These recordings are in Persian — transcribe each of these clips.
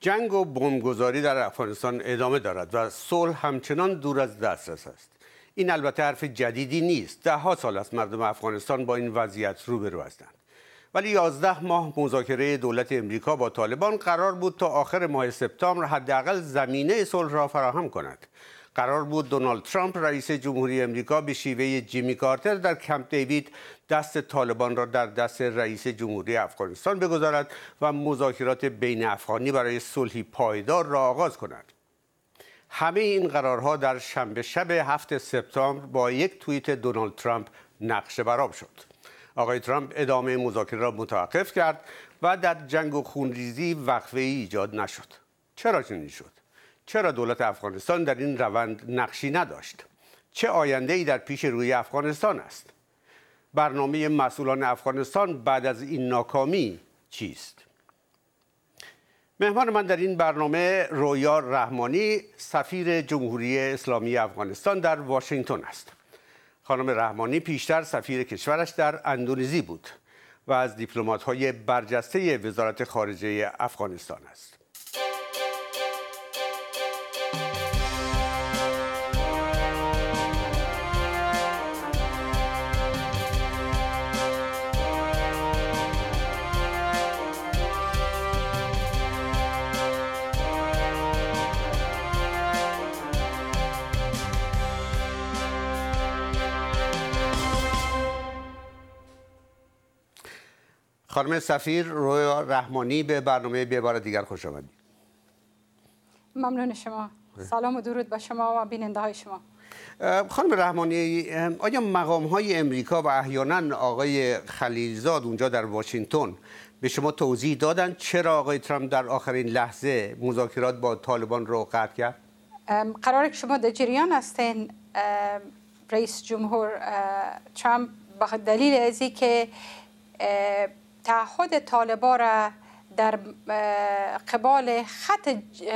جنگ و بمبگذاری در افغانستان ادامه دارد و صلح همچنان دور از دسترس است این البته حرف جدیدی نیست دهها سال است مردم افغانستان با این وضعیت روبرو هستند ولی یازده ماه مذاکره دولت امریکا با طالبان قرار بود تا آخر ماه سپتامبر حداقل زمینه صلح را فراهم کند قرار بود دونالد ترامپ رئیس جمهوری امریکا به شیوه جیمی کارتر در کمپ دیوید دست طالبان را در دست رئیس جمهوری افغانستان بگذارد و مذاکرات بین افغانی برای صلحی پایدار را آغاز کند همه این قرارها در شنبه شب هفت سپتامبر با یک توییت دونالد ترامپ نقشه براب شد آقای ترامپ ادامه مذاکره را متوقف کرد و در جنگ و خونریزی وقفه ای ایجاد نشد چرا چنین شد چرا دولت افغانستان در این روند نقشی نداشت چه آینده ای در پیش روی افغانستان است برنامه مسئولان افغانستان بعد از این ناکامی چیست مهمان من در این برنامه رویا رحمانی سفیر جمهوری اسلامی افغانستان در واشنگتن است خانم رحمانی پیشتر سفیر کشورش در اندونزی بود و از دیپلمات‌های برجسته وزارت خارجه افغانستان است خانم سفیر روی رحمانی به برنامه به بار دیگر خوش آمدید ممنون شما سلام و درود به شما و بیننده های شما خانم رحمانی آیا مقام های امریکا و احیانا آقای خلیلزاد اونجا در واشنگتن به شما توضیح دادن چرا آقای ترامپ در آخرین لحظه مذاکرات با طالبان رو قطع کرد؟ قرار که شما در جریان هستین رئیس جمهور ترامپ به دلیل ازی که تعهد طالبا را در قبال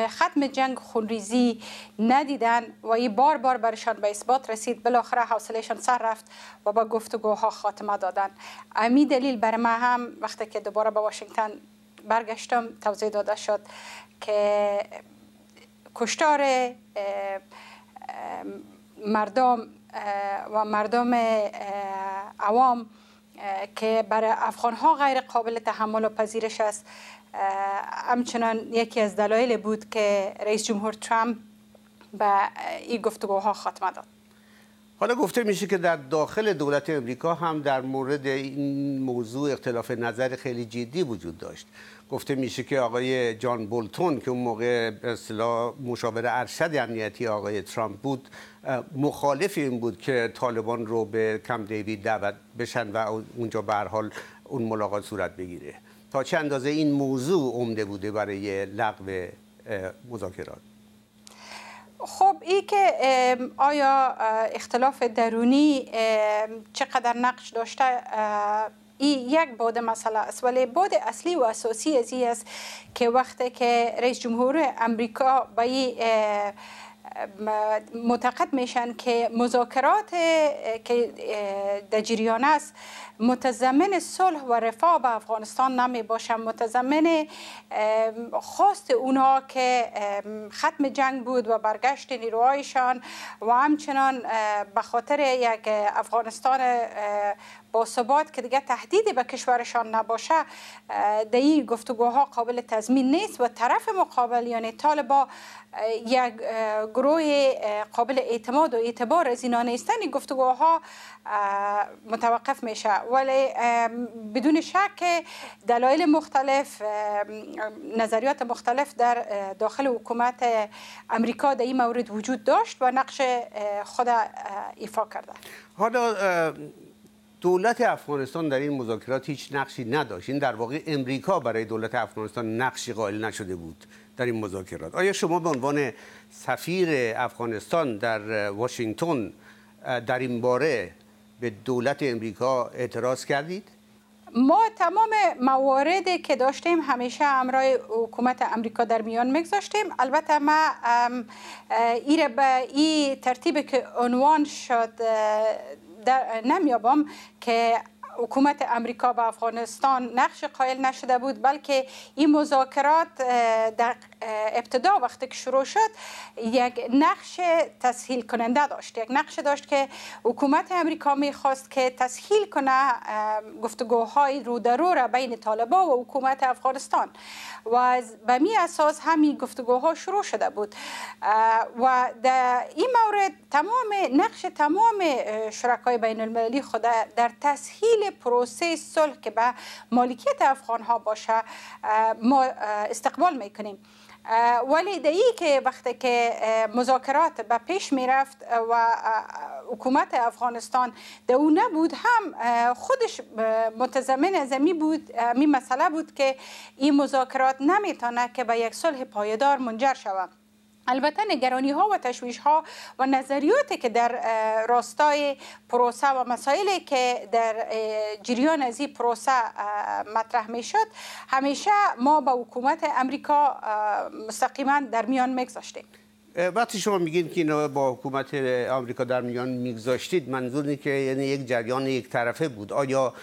ختم جنگ خونریزی ندیدن و این بار بار برشان به اثبات رسید بالاخره حوصلهشان سر رفت و با گفتگوها خاتمه دادن امی دلیل بر ما هم وقتی که دوباره به واشنگتن برگشتم توضیح داده شد که کشتار مردم و مردم عوام که برای افغان ها غیر قابل تحمل و پذیرش است همچنان یکی از دلایل بود که رئیس جمهور ترامپ به این گفتگوها خاتمه داد حالا گفته میشه که در داخل دولت امریکا هم در مورد این موضوع اختلاف نظر خیلی جدی وجود داشت گفته میشه که آقای جان بولتون که اون موقع مشاور ارشد امنیتی آقای ترامپ بود مخالف این بود که طالبان رو به کم دیوید دعوت بشن و اونجا به حال اون ملاقات صورت بگیره تا چه اندازه این موضوع عمده بوده برای لغو مذاکرات خب ای که آیا اختلاف درونی چقدر نقش داشته ای یک بود مسئله است ولی بود اصلی و اساسی از است که وقتی که رئیس جمهور امریکا به این معتقد میشن که مذاکرات که در جریان است متضمن صلح و رفاه به افغانستان نمی باشن متضمن خواست اونا که ختم جنگ بود و برگشت نیروهایشان و همچنان به خاطر یک افغانستان با ثبات که دیگه تهدیدی به کشورشان نباشه در این گفتگوها قابل تضمین نیست و طرف مقابل یعنی طالبا یک گروه قابل اعتماد و اعتبار از اینا نیستن این گفتگوها متوقف میشه ولی بدون شک دلایل مختلف نظریات مختلف در داخل حکومت امریکا در این مورد وجود داشت و نقش خود ایفا کرده حالا دولت افغانستان در این مذاکرات هیچ نقشی نداشت این در واقع امریکا برای دولت افغانستان نقشی قائل نشده بود در این مذاکرات آیا شما به عنوان سفیر افغانستان در واشنگتن در این باره به دولت امریکا اعتراض کردید ما تمام مواردی که داشتیم همیشه امرای حکومت امریکا در میان میگذاشتیم البته ما ایره به این ترتیب که عنوان شد در نمیابم که حکومت امریکا به افغانستان نقش قائل نشده بود بلکه این مذاکرات در ابتدا وقتی که شروع شد یک نقش تسهیل کننده داشت یک نقش داشت که حکومت امریکا میخواست که تسهیل کنه گفتگوهای رودرو را بین طالبا و حکومت افغانستان و به می اساس همین گفتگوها شروع شده بود و در این مورد تمام نقش تمام شرکای بین المللی خود در تسهیل پروسه صلح که به مالکیت افغان ها باشه ما استقبال میکنیم ولی در که وقتی که مذاکرات به پیش می رفت و حکومت افغانستان در او نبود هم خودش متضمن از بود می مسئله بود که این مذاکرات نمی نمیتونه که به یک صلح پایدار منجر شود البته نگرانی ها و تشویش ها و نظریاتی که در راستای پروسه و مسائلی که در جریان از این پروسه مطرح می شد همیشه ما با حکومت امریکا مستقیما در میان میگذاشتیم وقتی شما میگین که اینو با حکومت آمریکا در میان میگذاشتید منظور که یعنی یک جریان یک طرفه بود آیا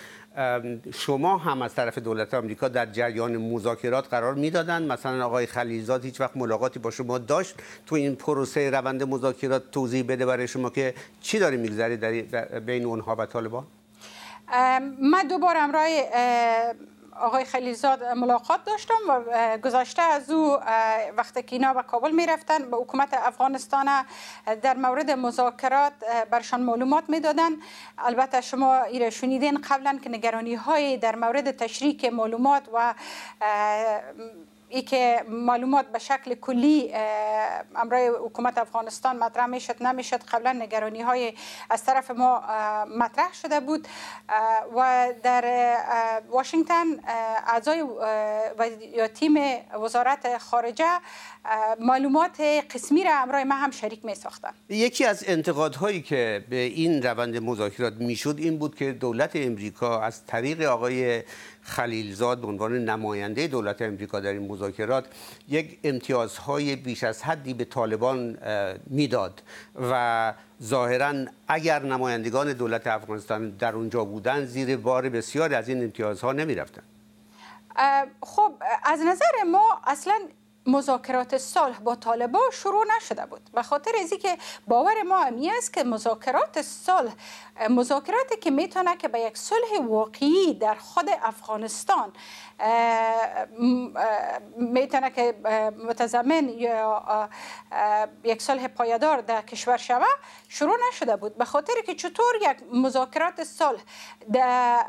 شما هم از طرف دولت آمریکا در جریان مذاکرات قرار میدادند مثلا آقای خلیلزاد هیچ وقت ملاقاتی با شما داشت تو این پروسه روند مذاکرات توضیح بده برای شما که چی داره میگذره در بین اونها و طالبان من دوباره امرای... آقای خلیزاد ملاقات داشتم و گذاشته از او وقتی که اینا به کابل می به حکومت افغانستان در مورد مذاکرات برشان معلومات می البته شما ایره شنیدین قبلا که نگرانی های در مورد تشریک معلومات و ای که معلومات به شکل کلی امرای حکومت افغانستان مطرح میشد نمیشد قبلا نگرانی های از طرف ما مطرح شده بود و در واشنگتن اعضای و تیم وزارت خارجه معلومات قسمی را امرای ما هم شریک می ساختن یکی از انتقادهایی که به این روند مذاکرات میشد این بود که دولت امریکا از طریق آقای خلیلزاد به عنوان نماینده دولت امریکا در این مذاکرات یک امتیازهای بیش از حدی به طالبان میداد و ظاهرا اگر نمایندگان دولت افغانستان در اونجا بودن زیر بار بسیاری از این امتیازها نمی خب از نظر ما اصلا مذاکرات صلح با طالبا شروع نشده بود و خاطر ازی که باور ما امی است که مذاکرات صلح مذاکراتی که میتونه که به یک صلح واقعی در خود افغانستان میتونه که متضمن یا یک صلح پایدار در کشور شوه شروع نشده بود به خاطر که چطور یک مذاکرات صلح در,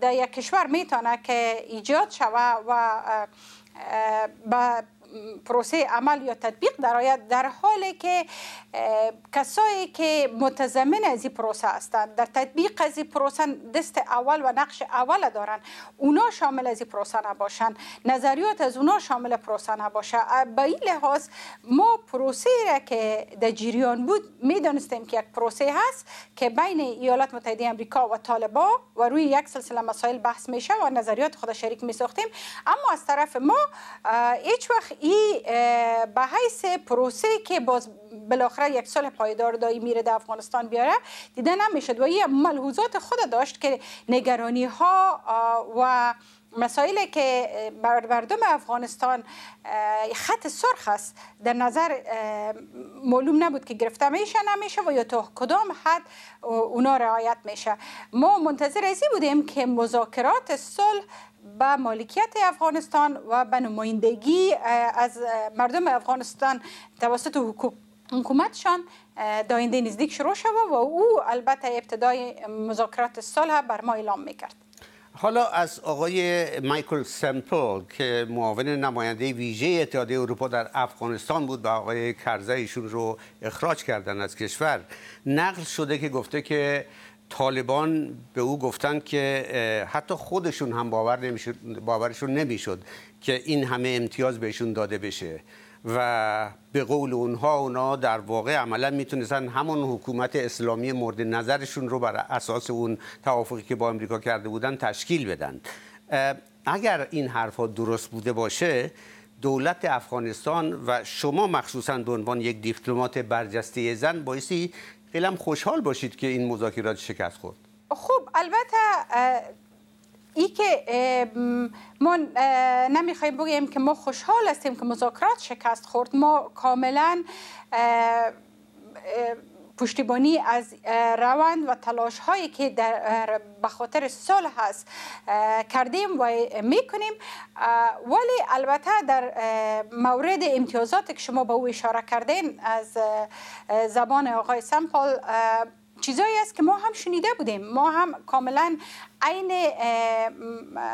در یک کشور میتونه که ایجاد شوه و Uh, but پروسه عمل یا تطبیق آید در حالی که کسایی که متضمن از این پروسه هستند در تطبیق از این پروسه دست اول و نقش اول دارند اونا شامل از این پروسه نباشند نظریات از اونا شامل پروسه نباشه به این لحاظ ما پروسه را که در جریان بود میدانستیم که یک پروسه هست که بین ایالات متحده آمریکا و طالبا و روی یک سلسله مسائل بحث میشه و نظریات خود شریک میساختیم اما از طرف ما هیچ وقت این به حیث پروسه که باز بالاخره یک سال پایدار دایی میره در افغانستان بیاره دیده نمیشد و یه ملحوظات خود داشت که نگرانی ها و مسائلی که بر مردم افغانستان خط سرخ است در نظر معلوم نبود که گرفته میشه نمیشه و یا تا کدام حد اونا رعایت میشه ما منتظر ازی بودیم که مذاکرات صلح به مالکیت افغانستان و به نمایندگی از مردم افغانستان توسط حکومتشان داینده نزدیک شروع شوه و او البته ابتدای مذاکرات صلح بر ما اعلام میکرد حالا از آقای مایکل سمپل که معاون نماینده ویژه اتحادیه اروپا در افغانستان بود و آقای کرزه ایشون رو اخراج کردن از کشور نقل شده که گفته که طالبان به او گفتند که حتی خودشون هم باور باورشون نمیشد که این همه امتیاز بهشون داده بشه و به قول اونها اونا در واقع عملا میتونستن همون حکومت اسلامی مورد نظرشون رو بر اساس اون توافقی که با امریکا کرده بودن تشکیل بدن اگر این حرفها درست بوده باشه دولت افغانستان و شما مخصوصا به عنوان یک دیپلمات برجسته زن بایستی هم خوشحال باشید که این مذاکرات شکست خورد خب البته ای که ما نمیخوایم بگیم که ما خوشحال هستیم که مذاکرات شکست خورد ما کاملا پشتیبانی از روند و تلاش هایی که در به خاطر صلح هست کردیم و میکنیم ولی البته در مورد امتیازات که شما به او اشاره کردین از زبان آقای سمپال چیزایی است که ما هم شنیده بودیم ما هم کاملا این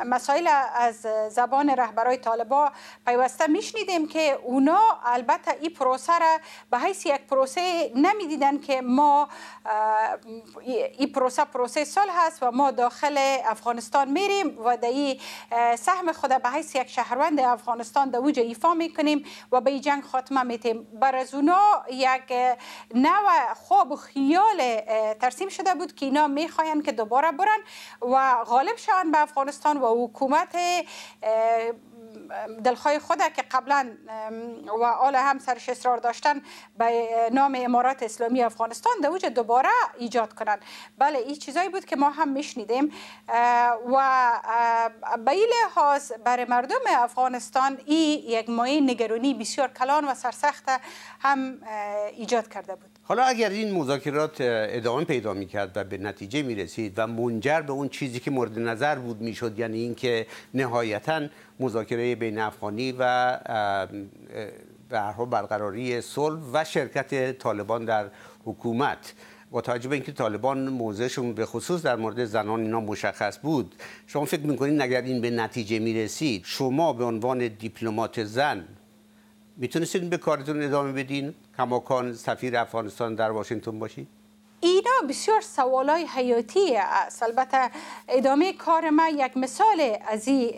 مسائل از زبان رهبرای طالبا پیوسته میشنیدیم که اونا البته این پروسه را به حیث یک پروسه نمیدیدن که ما این پروسه پروسه سال هست و ما داخل افغانستان میریم و در سهم خود به حیث یک شهروند افغانستان در وجه ایفا میکنیم و به جنگ خاتمه میتیم بر از اونا یک نو خواب و خیال ترسیم شده بود که اینا میخواین که دوباره برن و غالب به افغانستان و حکومت دلخواه خود که قبلا و آل هم سرش اصرار داشتن به نام امارات اسلامی افغانستان دوج دوباره ایجاد کنند بله این چیزایی بود که ما هم میشنیدیم و به این لحاظ برای مردم افغانستان این یک مایه نگرانی بسیار کلان و سرسخت هم ایجاد کرده بود حالا اگر این مذاکرات ادامه پیدا میکرد و به نتیجه رسید و منجر به اون چیزی که مورد نظر بود شد یعنی اینکه نهایتا مذاکره بین افغانی و به برقراری صلح و شرکت طالبان در حکومت با توجه به اینکه طالبان موضعشون به خصوص در مورد زنان اینا مشخص بود شما فکر میکنید اگر این به نتیجه میرسید شما به عنوان دیپلمات زن میتونستین به کارتون ادامه بدین کماکان سفیر افغانستان در واشنگتن باشید اینا بسیار سوالای حیاتی است البته ادامه کار ما یک مثال از این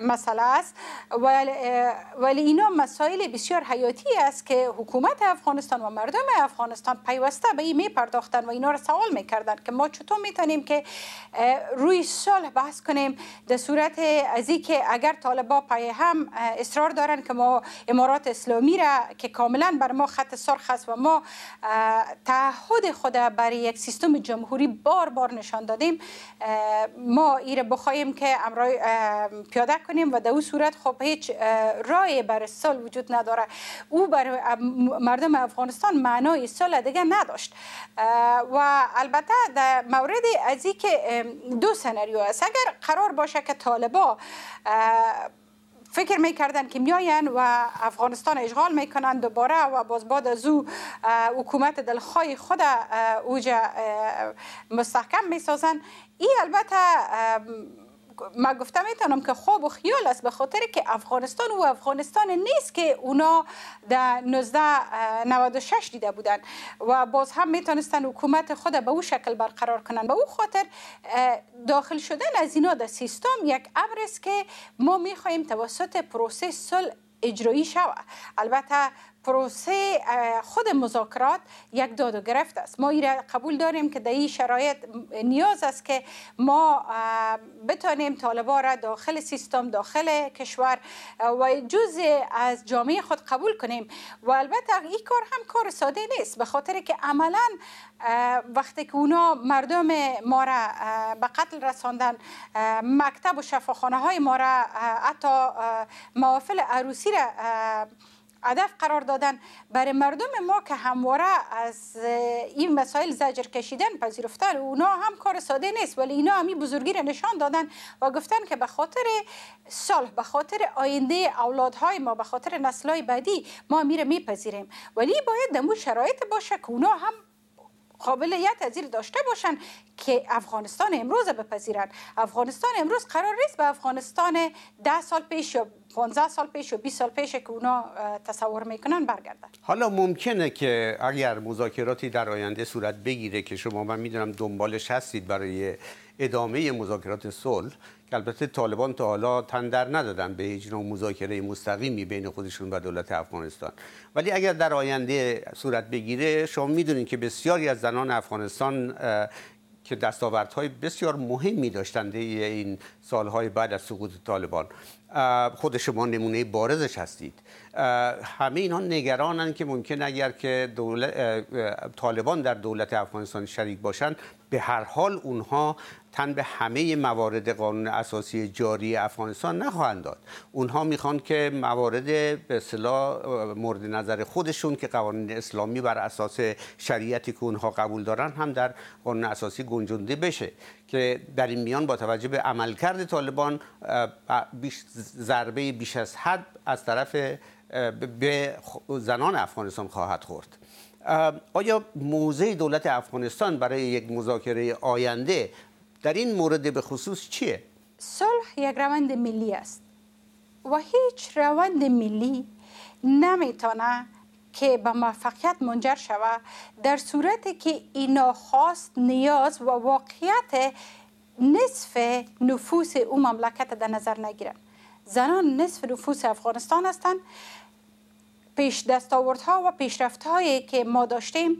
مسئله است ولی اینا مسائل بسیار حیاتی است که حکومت افغانستان و مردم افغانستان پیوسته به این می پرداختن و اینا را سوال میکردن که ما چطور میتونیم که روی صلح بحث کنیم در صورت از که اگر طالبا پای هم اصرار دارن که ما امارات اسلامی را که کاملا بر ما خط سرخ است و ما تعهد خود برای یک سیستم جمهوری بار بار نشان دادیم ما ایره بخوایم که امرای پیاده کنیم و در او صورت خب هیچ رای بر سال وجود نداره او بر مردم افغانستان معنای سال دیگه نداشت و البته در مورد از که دو سناریو است اگر قرار باشه که طالبا فکر کردن که میاین و افغانستان اشغال میکنن دوباره و باز بعد از او حکومت دلخواه خود اوج مستحکم میسازن این البته ما گفته میتونم که خواب و خیال است به خاطر که افغانستان و افغانستان نیست که اونا در 1996 دیده بودن و باز هم میتونستن حکومت خود به او شکل برقرار کنن به او خاطر داخل شدن از اینا در سیستم یک امر است که ما میخواهیم توسط پروسه صلح اجرایی شود البته پروسه خود مذاکرات یک داد و گرفت است ما این قبول داریم که در این شرایط نیاز است که ما بتانیم طالبا را داخل سیستم داخل کشور و جزء از جامعه خود قبول کنیم و البته این کار هم کار ساده نیست به خاطر که عملا وقتی که اونا مردم ما را به قتل رساندن مکتب و شفاخانه های ما را حتی محافل عروسی را هدف قرار دادن برای مردم ما که همواره از این مسائل زجر کشیدن پذیرفتن اونا هم کار ساده نیست ولی اینا همی بزرگی را نشان دادن و گفتن که به خاطر صلح به خاطر آینده اولادهای ما به خاطر نسلهای بعدی ما میره میپذیریم ولی باید دمو شرایط باشه که اونا هم قابلیت از داشته باشن که افغانستان امروز بپذیرند افغانستان امروز قرار نیست به افغانستان ده سال پیش یا 15 سال پیش و 20 سال پیش که اونا تصور میکنن برگردن حالا ممکنه که اگر مذاکراتی در آینده صورت بگیره که شما من میدونم دنبالش هستید برای ادامه مذاکرات صلح البته طالبان تا حالا تن در ندادن به هیچ نوع مذاکره مستقیمی بین خودشون و دولت افغانستان ولی اگر در آینده صورت بگیره شما میدونید که بسیاری از زنان افغانستان که دستاوردهای بسیار مهمی داشتند این سالهای بعد از سقوط طالبان خود شما نمونه بارزش هستید همه اینها نگرانند که ممکن اگر که دولت، طالبان در دولت افغانستان شریک باشند به هر حال اونها تن به همه موارد قانون اساسی جاری افغانستان نخواهند داد اونها میخوان که موارد به اصطلاح مورد نظر خودشون که قوانین اسلامی بر اساس شریعتی که اونها قبول دارن هم در قانون اساسی گنجونده بشه که در این میان با توجه به عملکرد طالبان ضربه بیش از حد از طرف به زنان افغانستان خواهد خورد آیا موزه دولت افغانستان برای یک مذاکره آینده در این مورد به خصوص چیه؟ صلح یک روند ملی است و هیچ روند ملی نمیتونه که به موفقیت منجر شود در صورتی که اینا خواست نیاز و واقعیت نصف نفوس او مملکت در نظر نگیرند زنان نصف نفوس افغانستان هستند پیش دستاوردها و پیشرفتهایی که ما داشتیم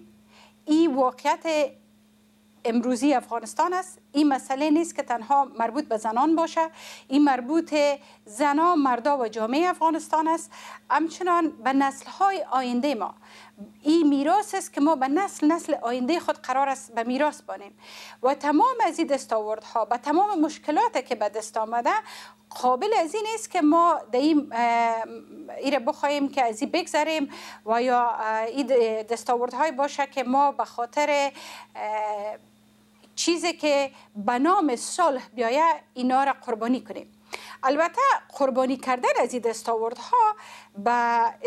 این واقعیت امروزی افغانستان است این مسئله نیست که تنها مربوط به زنان باشه این مربوط زنا مردا و جامعه افغانستان است همچنان به نسل های آینده ما این میراث است که ما به نسل نسل آینده خود قرار است به میراث بانیم و تمام از این دستاوردها به تمام مشکلاتی که به دست آمده قابل از این است که ما در این ایره بخواهیم که از این بگذریم و یا این دستاوردهای باشه که ما به خاطر چیزی که به نام صلح بیایه اینا را قربانی کنیم البته قربانی کردن از این ها به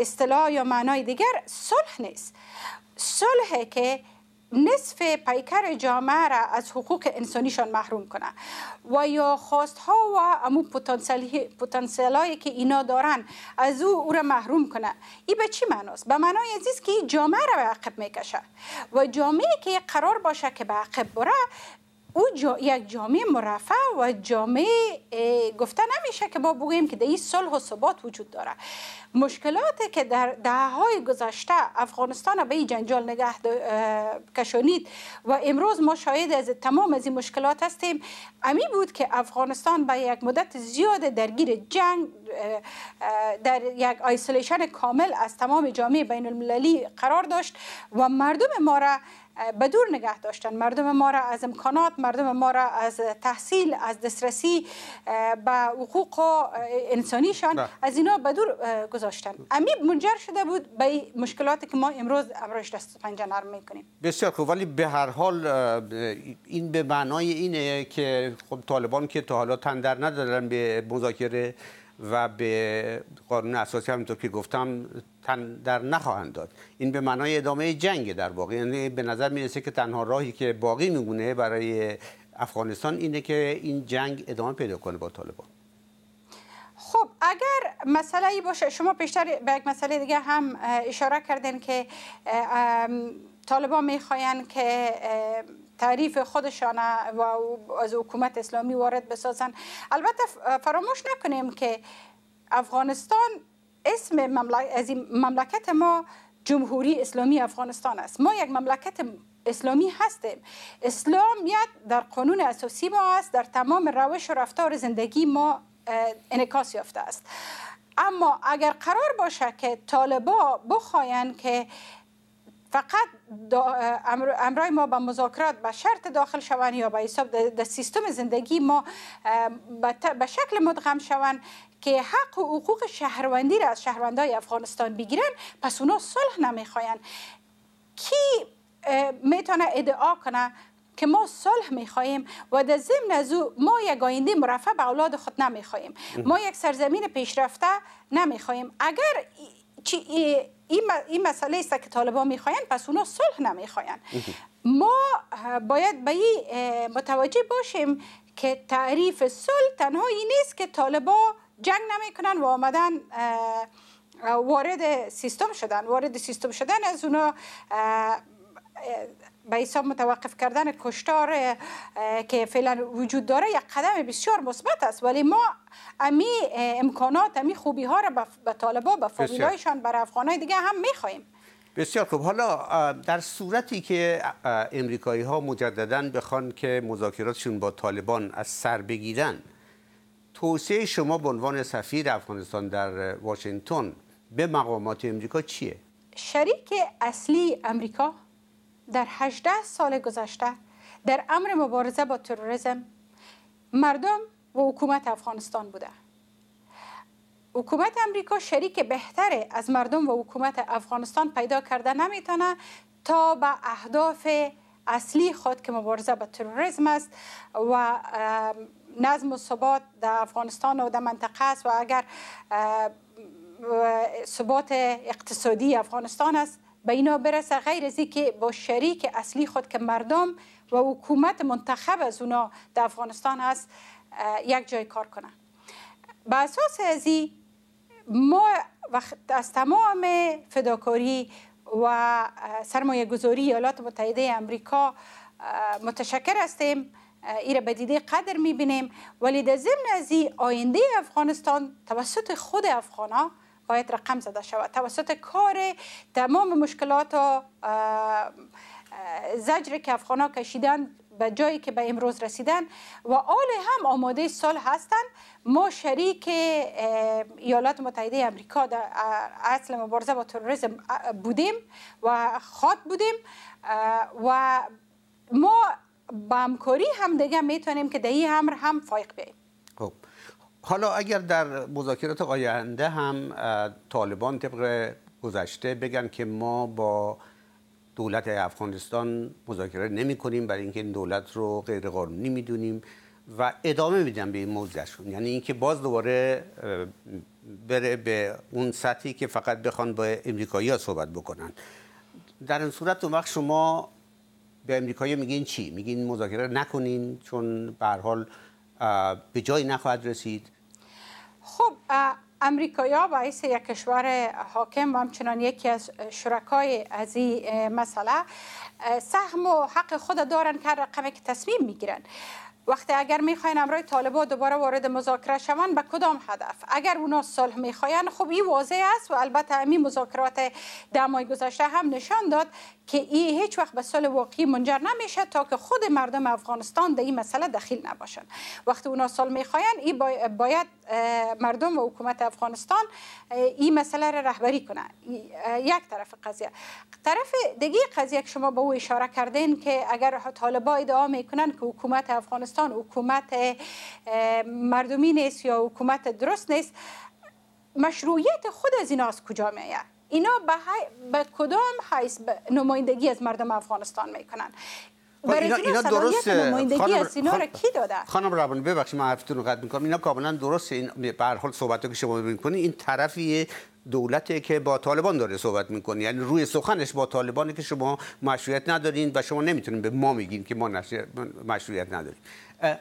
اصطلاح یا معنای دیگر صلح نیست صلح که نصف پیکر جامعه را از حقوق انسانیشان محروم کنه و یا خواست ها و امو پتانسیل هایی که اینا دارن از او او را محروم کنه این به چی معناست به معنای عزیز که جامعه را به عقب میکشه و جامعه که قرار باشه که به عقب بره او یک جامعه مرفع و جامعه گفته نمیشه که ما بگویم که در این صلح و ثبات وجود داره مشکلاتی که در دههای گذشته افغانستان به این جنجال نگه کشانید و امروز ما شاید از تمام از این مشکلات هستیم امی بود که افغانستان به یک مدت زیاد درگیر جنگ در یک آیسولیشن کامل از تمام جامعه بین المللی قرار داشت و مردم ما را به دور نگه داشتن مردم ما را از امکانات مردم ما را از تحصیل از دسترسی به حقوق انسانیشان از اینا به دور گذاشتن امی منجر شده بود به مشکلاتی که ما امروز امروز دست پنجه نرم میکنیم بسیار خوب ولی به هر حال این به معنای اینه که خب طالبان که تا حالا تندر ندارن به مذاکره و به قانون اساسی همینطور که گفتم تن در نخواهند داد این به معنای ادامه جنگ در واقع یعنی به نظر میرسه که تنها راهی که باقی میمونه برای افغانستان اینه که این جنگ ادامه پیدا کنه با طالبان خب اگر مسئله ای باشه شما پیشتر به یک مسئله دیگه هم اشاره کردین که طالبان میخواین که تعریف خودشان و از حکومت اسلامی وارد بسازن البته فراموش نکنیم که افغانستان اسم از مملکت ما جمهوری اسلامی افغانستان است ما یک مملکت اسلامی هستیم اسلامیت در قانون اساسی ما است در تمام روش و رفتار زندگی ما انکاس یافته است اما اگر قرار باشه که طالبا بخواین که فقط امرای ما به مذاکرات به شرط داخل شوند یا به حساب در سیستم زندگی ما به شکل مدغم شوند که حق و حقوق شهروندی را از شهروندای افغانستان بگیرن پس اونا صلح نمیخواین کی میتونه ادعا کنه که ما صلح میخواهیم و در ضمن از او ما یک آینده مرفع به اولاد خود نمیخواهیم ما یک سرزمین پیشرفته نمیخواهیم اگر این ای مسئله است که طالبان میخواین پس اونا صلح نمیخواین ما باید به این متوجه باشیم که تعریف صلح تنها این نیست که طالبان جنگ نمیکنن و آمدن وارد سیستم شدن وارد سیستم شدن از اونا به حساب متوقف کردن کشتار که فعلا وجود داره یک قدم بسیار مثبت است ولی ما امی امکانات امی خوبی ها را به طالبا به فامیلایشان بر افغانای دیگه هم میخواهیم بسیار خوب حالا در صورتی که امریکایی ها مجددا بخوان که مذاکراتشون با طالبان از سر بگیرن توصیه شما به عنوان سفیر افغانستان در واشنگتن به مقامات امریکا چیه؟ شریک اصلی امریکا در 18 سال گذشته در امر مبارزه با تروریسم مردم و حکومت افغانستان بوده حکومت امریکا شریک بهتره از مردم و حکومت افغانستان پیدا کرده نمیتونه تا به اهداف اصلی خود که مبارزه با تروریسم است و نظم و ثبات در افغانستان و در منطقه است و اگر ثبات اقتصادی افغانستان است به اینا برسه غیر از که با شریک اصلی خود که مردم و حکومت منتخب از اونا در افغانستان است، یک جای کار کنه به اساس از ما وقت از تمام فداکاری و سرمایه گذاری ایالات متحده امریکا متشکر هستیم ایره به دیده قدر میبینیم ولی در ضمن از این آینده افغانستان توسط خود افغانا باید رقم زده شود توسط کار تمام مشکلات و زجر که افغانا کشیدن به جایی که به امروز رسیدن و آل هم آماده سال هستند ما شریک ایالات متحده امریکا در اصل مبارزه با تروریسم بودیم و خاط بودیم و ما با هم دیگه میتونیم که دهی هم هم فایق بیاییم خب حالا اگر در مذاکرات آینده هم طالبان طبق گذشته بگن که ما با دولت افغانستان مذاکره نمی کنیم برای اینکه این دولت رو غیر قانونی میدونیم و ادامه میدن به این موضعشون یعنی اینکه باز دوباره بره به اون سطحی که فقط بخوان با امریکایی صحبت بکنن در این صورت اون وقت شما به امریکایی میگین چی میگین مذاکره نکنین چون به حال به جایی نخواهد رسید خب امریکایا باعث یک کشور حاکم و همچنان یکی از شرکای از این مسئله سهم و حق خود دارن که رقمی که تصمیم میگیرن وقتی اگر میخواین امرای طالبا دوباره وارد مذاکره شوند به کدام هدف اگر اونا صلح میخواین خب این واضح است و البته امی مذاکرات دمای گذشته هم نشان داد که این هیچ وقت به سال واقعی منجر نمیشه تا که خود مردم افغانستان در این مسئله دخیل نباشند وقتی اونا سال میخواین این باید مردم و حکومت افغانستان این مسئله را رهبری کنه یک طرف قضیه طرف دیگه قضیه که شما به او اشاره کردین که اگر طالبا ادعا میکنن که حکومت افغانستان حکومت مردمی نیست یا حکومت درست نیست مشروعیت خود از اینا از کجا میاد اینا به, به کدام حیث نمایندگی از مردم افغانستان میکنن خب اینا, اینا درست نمایندگی از اینا را کی داده خانم روان ببخشید من حرفتون رو قطع میکنم اینا کاملا درست این به هر حال که شما میکنید این طرفیه دولتی که با طالبان داره صحبت میکنه یعنی روی سخنش با طالبانه که شما مشروعیت ندارین و شما نمیتونین به ما میگین که ما مشروعیت نداریم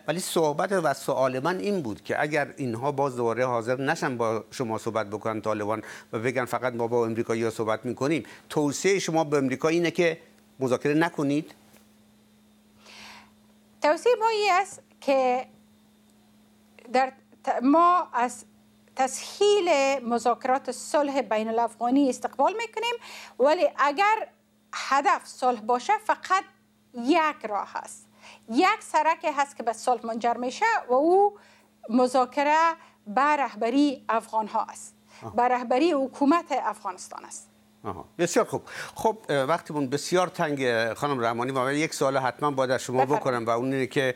ولی صحبت و سوال من این بود که اگر اینها باز دوباره حاضر نشن با شما صحبت بکنن طالبان و بگن فقط ما با امریکایی صحبت میکنیم توصیه شما به امریکا اینه که مذاکره نکنید توصیه ما است که در ما از تسهیل مذاکرات صلح بین الافغانی استقبال میکنیم ولی اگر هدف صلح باشه فقط یک راه هست یک سرک هست که به صلح منجر میشه و او مذاکره به رهبری افغان ها است به رهبری حکومت افغانستان است آها. بسیار خوب خب وقتمون بسیار تنگ خانم رحمانی و یک سوال حتما باید از شما بکنم و اون اینه که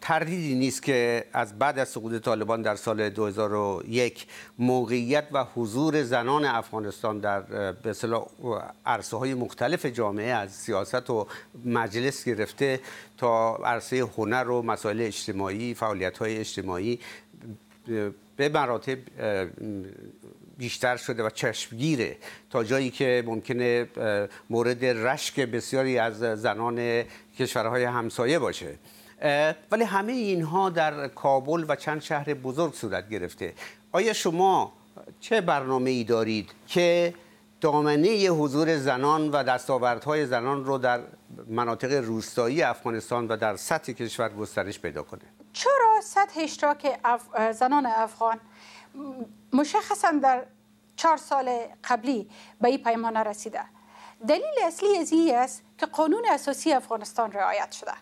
تردیدی نیست که از بعد از سقوط طالبان در سال 2001 موقعیت و حضور زنان افغانستان در به اصطلاح عرصه های مختلف جامعه از سیاست و مجلس گرفته تا عرصه هنر و مسائل اجتماعی فعالیت های اجتماعی به مراتب بیشتر شده و چشمگیره تا جایی که ممکنه مورد رشک بسیاری از زنان کشورهای همسایه باشه ولی همه اینها در کابل و چند شهر بزرگ صورت گرفته آیا شما چه برنامه ای دارید که دامنه حضور زنان و دستاوردهای زنان رو در مناطق روستایی افغانستان و در سطح کشور گسترش پیدا کنه چرا سطح اشتراک زنان افغان مشخصا در چهار سال قبلی به این پیمانه رسیده دلیل اصلی از این است که قانون اساسی افغانستان رعایت شده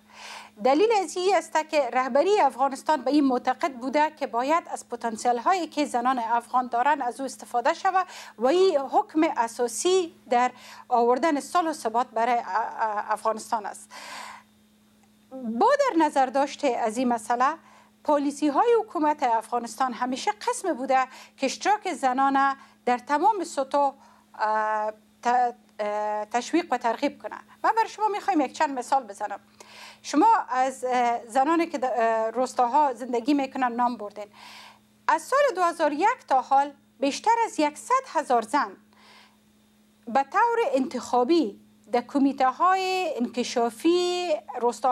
دلیل از این است که رهبری افغانستان به این معتقد بوده که باید از پتانسیل هایی که زنان افغان دارند از او استفاده شود و این حکم اساسی در آوردن سال و ثبات برای افغانستان است با در نظر داشته از این مسئله پالیسی های حکومت افغانستان همیشه قسم بوده که اشتراک زنانه در تمام سطح تشویق و ترغیب کنه و بر شما میخوایم یک چند مثال بزنم شما از زنانی که روستاها زندگی میکنن نام بردین از سال 2001 تا حال بیشتر از 100 هزار زن به طور انتخابی در کمیته های انکشافی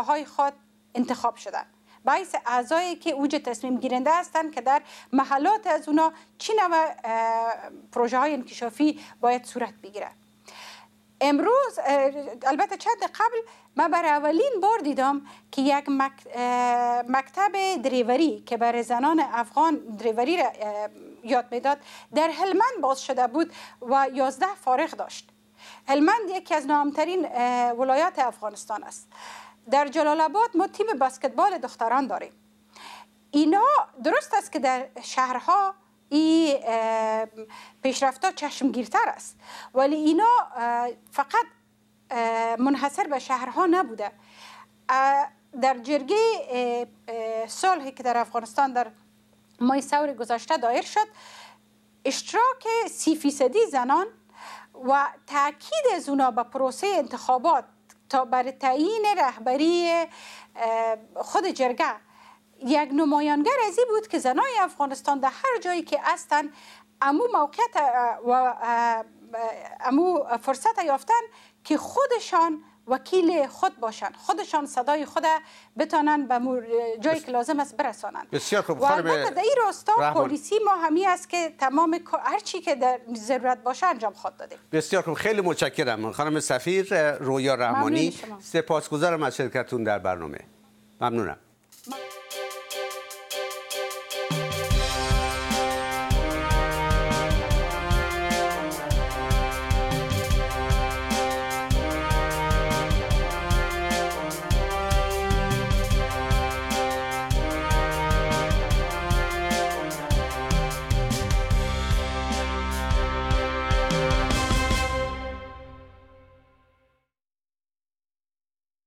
های خود انتخاب شدند باعث اعضایی که اوج تصمیم گیرنده هستند که در محلات از اونا چی نوع پروژه های انکشافی باید صورت بگیره. امروز البته چند قبل من بر اولین بار دیدم که یک مکتب دریوری که برای زنان افغان دریوری را یاد میداد در هلمند باز شده بود و یازده فارغ داشت هلمند یکی از نامترین ولایات افغانستان است در جلال آباد ما تیم بسکتبال دختران داریم اینا درست است که در شهرها این پیشرفتها چشمگیرتر است ولی اینا فقط منحصر به شهرها نبوده در جرگه صلحی که در افغانستان در مای سور گذشته دایر شد اشتراک سی فیصدی زنان و تاکید از اونا به پروسه انتخابات تا بر تعیین رهبری خود جرگه یک نمایانگر از این بود که زنای افغانستان در هر جایی که هستند امو موقعیت و امو فرصت یافتن که خودشان وکیل خود باشند خودشان صدای خود بتانن به جایی که لازم است برسانند بسیار خوب و در این راستا پلیسی ما همی است که تمام هر چی که در ضرورت باشه انجام خود داده بسیار خوب خیلی متشکرم خانم سفیر رویا رحمانی سپاسگزارم از شرکتتون در برنامه ممنونم